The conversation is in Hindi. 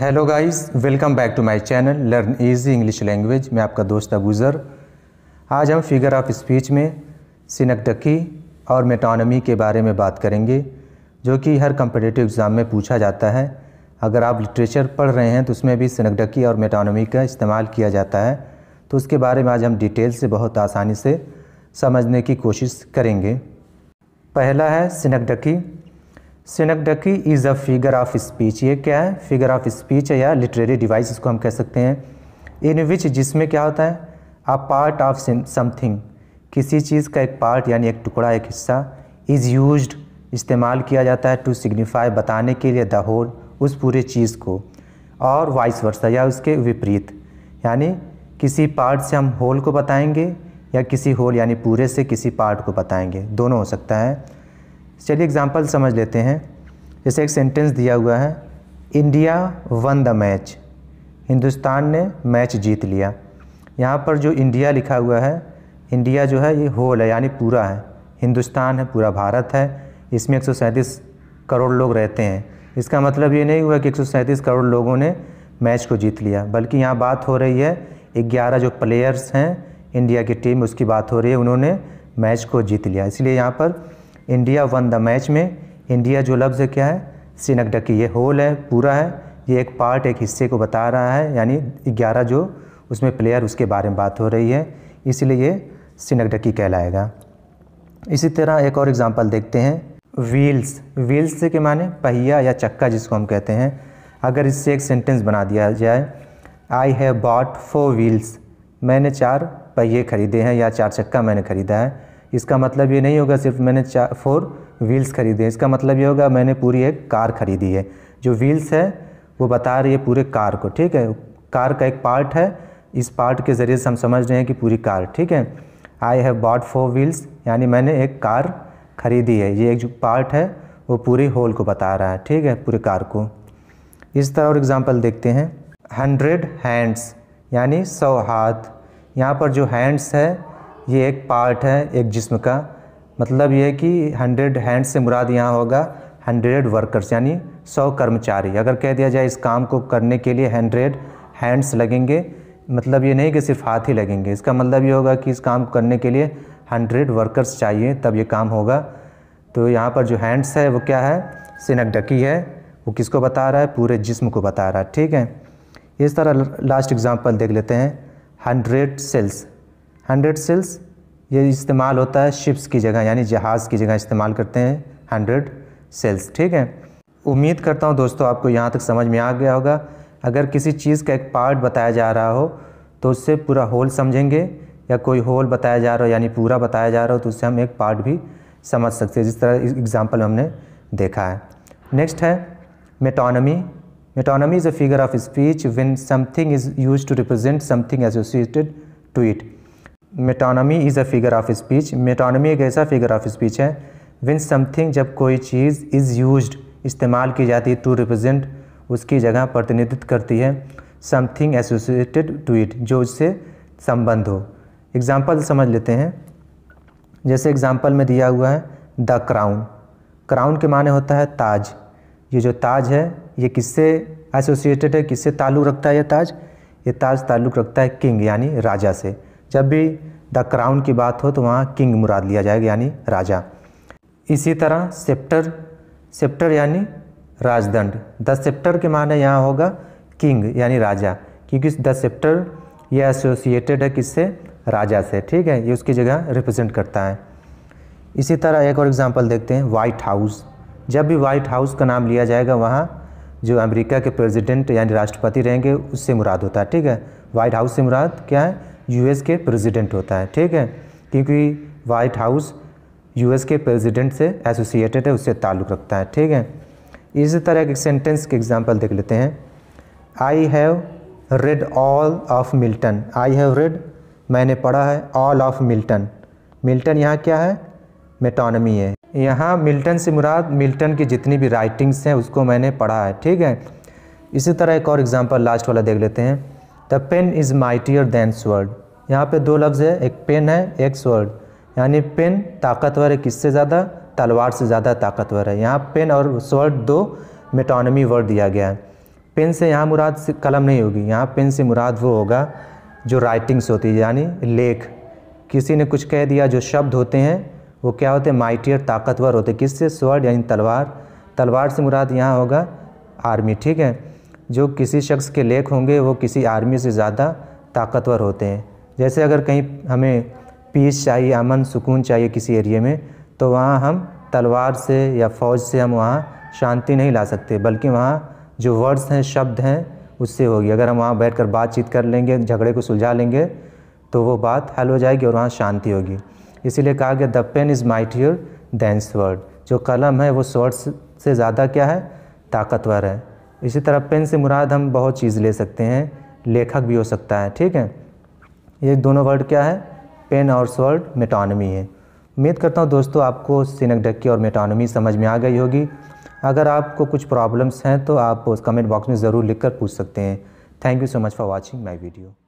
hello guys welcome back to my channel learn easy English language मैं आपका दोस्त अबूज़र आज हम फिगर ऑफ स्पीच में सिनकडकी और मेटोनमी के बारे में बात करेंगे जो कि हर कम्पिटेटिव एग्ज़ाम में पूछा जाता है अगर आप लिटरेचर पढ़ रहे हैं तो उसमें भी सिनकडकी और मेटोनमी का इस्तेमाल किया जाता है तो उसके बारे में आज हम डिटेल से बहुत आसानी से समझने की कोशिश करेंगे पहला है synecdoche synecdoche is a figure of speech ये क्या है फिगर ऑफ स्पीच है या लिटरेरी डिवाइस इसको हम कह सकते हैं इन विच जिसमें क्या होता है अ पार्ट ऑफ समथिंग किसी चीज़ का एक पार्ट यानी एक टुकड़ा एक हिस्सा इज़ यूज इस्तेमाल किया जाता है टू सिग्निफाई बताने के लिए द होल उस पूरे चीज़ को और वाइस वर्षा या उसके विपरीत यानी किसी पार्ट से हम होल को बताएंगे या किसी होल यानी पूरे से किसी पार्ट को बताएंगे दोनों हो सकता है चलिए एग्जाम्पल समझ लेते हैं जैसे एक सेंटेंस दिया हुआ है India won the match Hindustan ने मैच जीत लिया यहाँ पर जो इंडिया लिखा हुआ है इंडिया जो है ये होल है यानी पूरा है हिंदुस्तान है पूरा भारत है इसमें एक करोड़ लोग रहते हैं इसका मतलब ये नहीं हुआ कि एक करोड़ लोगों ने मैच को जीत लिया बल्कि यहाँ बात हो रही है ग्यारह जो प्लेयर्स हैं इंडिया की टीम उसकी बात हो रही है उन्होंने मैच को जीत लिया इसलिए यहाँ पर इंडिया वन द मैच में इंडिया जो लफ्ज़ क्या है सिनकडकी ये होल है पूरा है ये एक पार्ट एक हिस्से को बता रहा है यानी ग्यारह जो उसमें प्लेयर उसके बारे में बात हो रही है इसलिए ये सिनकडकी कहलाएगा इसी तरह एक और एग्ज़ाम्पल देखते हैं व्हील्स व्हील्स के माने पहिया या चक्का जिसको हम कहते हैं अगर इससे एक सेंटेंस बना दिया जाए I have bought four wheels मैंने चार पहिए खरीदे हैं या चार चक्का मैंने ख़रीदा है इसका मतलब ये नहीं होगा सिर्फ मैंने चार फोर व्हील्स खरीदे इसका मतलब ये होगा मैंने पूरी एक कार खरीदी है जो व्हील्स है वो बता रही है पूरे कार को ठीक है कार का एक पार्ट है इस पार्ट के ज़रिए से हम समझ रहे हैं कि पूरी कार ठीक है I have bought four wheels यानी मैंने एक कार खरीदी है ये एक जो पार्ट है वो पूरी होल को बता रहा है ठीक है पूरे कार को इस तरह और एग्ज़ाम्पल देखते हैं हंड्रेड हैंड्स यानी सौ हाथ यहाँ पर जो हैंड्स है ये एक पार्ट है एक जिस्म का मतलब ये कि हंड्रेड हैंड से मुराद यहाँ होगा हंड्रेड वर्कर्स यानी सौ कर्मचारी अगर कह दिया जाए इस काम को करने के लिए हंड्रेड हैंड्स लगेंगे मतलब ये नहीं कि सिर्फ हाथ ही लगेंगे इसका मतलब ये होगा कि इस काम को करने के लिए हंड्रेड वर्कर्स चाहिए तब ये काम होगा तो यहाँ पर जो हैंड्स है वो क्या है सिनकडकी है वो किसको बता रहा है पूरे जिस्म को बता रहा है ठीक है इस तरह लास्ट एग्ज़ाम्पल देख लेते हैं हंड्रेड सेल्स हंड्रेड सेल्स ये इस्तेमाल होता है शिप्स की जगह यानी जहाज़ की जगह इस्तेमाल करते हैं हंड्रेड सेल्स ठीक है उम्मीद करता हूँ दोस्तों आपको यहाँ तक समझ में आ गया होगा अगर किसी चीज़ का एक पार्ट बताया जा रहा हो तो उससे पूरा होल समझेंगे या कोई होल बताया जा रहा हो यानी पूरा बताया जा रहा हो तो उससे हम एक पार्ट भी समझ सकते हैं जिस तरह एग्ज़ाम्पल हमने देखा है नेक्स्ट है metonymy metonymy is a figure of speech when something is used to represent something associated to it metonymy is a figure of speech metonymy एक ऐसा फिगर ऑफ स्पीच है विन समथिंग जब कोई चीज़ इज़ यूज इस्तेमाल की जाती है टू रिप्रजेंट उसकी जगह प्रतिनिधित्व करती है समथिंग एसोसिएटेड टू इट जो उससे संबंध हो एग्ज़ाम्पल समझ लेते हैं जैसे एग्ज़ाम्पल में दिया हुआ है द क्राउन क्राउन के माने होता है ताज ये जो ताज है ये किससे एसोसिएटेड है किससे ताल्लुक़ रखता है ये ताज ये ताज ताल्लुक़ रखता है किंग यानी राजा से जब भी द क्राउन की बात हो तो वहाँ किंग मुराद लिया जाएगा यानी राजा इसी तरह सेप्टर सेप्टर यानी राजदंड द सेप्टर के माने यहाँ होगा किंग यानी राजा क्योंकि द सेप्टर यह एसोसिएटेड है किससे राजा से ठीक है ये उसकी जगह रिप्रेजेंट करता है इसी तरह एक और एग्जांपल देखते हैं वाइट हाउस जब भी वाइट हाउस का नाम लिया जाएगा वहाँ जो अमेरिका के प्रेसिडेंट यानी राष्ट्रपति रहेंगे उससे मुराद होता है ठीक है वाइट हाउस से मुराद क्या है यूएस के प्रेसिडेंट होता है ठीक है क्योंकि वाइट हाउस यूएस के प्रेसिडेंट से एसोसिएटेड है उससे ताल्लुक़ रखता है ठीक है इसी तरह एक सेंटेंस के एग्जाम्पल देख लेते हैं I have read all of Milton I have read मैंने पढ़ा है ऑल ऑफ मिल्टन मिल्टन यहाँ क्या है मेटोनमी है यहाँ मिल्टन से मुराद मिल्टन की जितनी भी राइटिंग्स हैं उसको मैंने पढ़ा है ठीक है इसी तरह एक और एग्ज़ाम्पल लास्ट वाला देख लेते हैं the pen is mightier than sword यहाँ पे दो लफ्ज़ है एक पेन है एक स्वर्ड यानी पेन ताकतवर है किससे ज़्यादा तलवार से ज़्यादा ताकतवर है यहाँ पेन और स्वर्ड दो मेटोनमी वर्ड दिया गया है पेन से यहाँ मुराद से कलम नहीं होगी यहाँ पेन से मुराद वो होगा जो राइटिंग्स होती है यानी लेख किसी ने कुछ कह दिया जो शब्द होते हैं वो क्या होते हैं माइटियर ताकतवर होते किससे स्वर्ड यानी तलवार तलवार से मुराद यहाँ होगा आर्मी ठीक है जो किसी शख्स के लेख होंगे वो किसी आर्मी से ज़्यादा ताकतवर होते हैं जैसे अगर कहीं हमें पीस चाहिए अमन सुकून चाहिए किसी एरिए में तो वहाँ हम तलवार से या फ़ौज से हम वहाँ शांति नहीं ला सकते बल्कि वहाँ जो वर्ड्स हैं शब्द हैं उससे होगी अगर हम वहाँ बैठकर बातचीत कर लेंगे झगड़े को सुलझा लेंगे तो वो बात हल हो जाएगी और वहाँ शांति होगी इसीलिए कहा गया the pen is mightier than sword जो कलम है वो स्वर्ड से ज़्यादा क्या है ताकतवर है इसी तरह पेन से मुराद हम बहुत चीज़ ले सकते हैं लेखक भी हो सकता है ठीक है ये दोनों वर्ड क्या है पेन और स्वर्ड मेटानमी है उम्मीद करता हूँ दोस्तों आपको सिनक डक्की और मेटानमी समझ में आ गई होगी अगर आपको कुछ प्रॉब्लम्स हैं तो आप उस कमेंट बॉक्स में ज़रूर लिखकर पूछ सकते हैं thank you so much for watching my video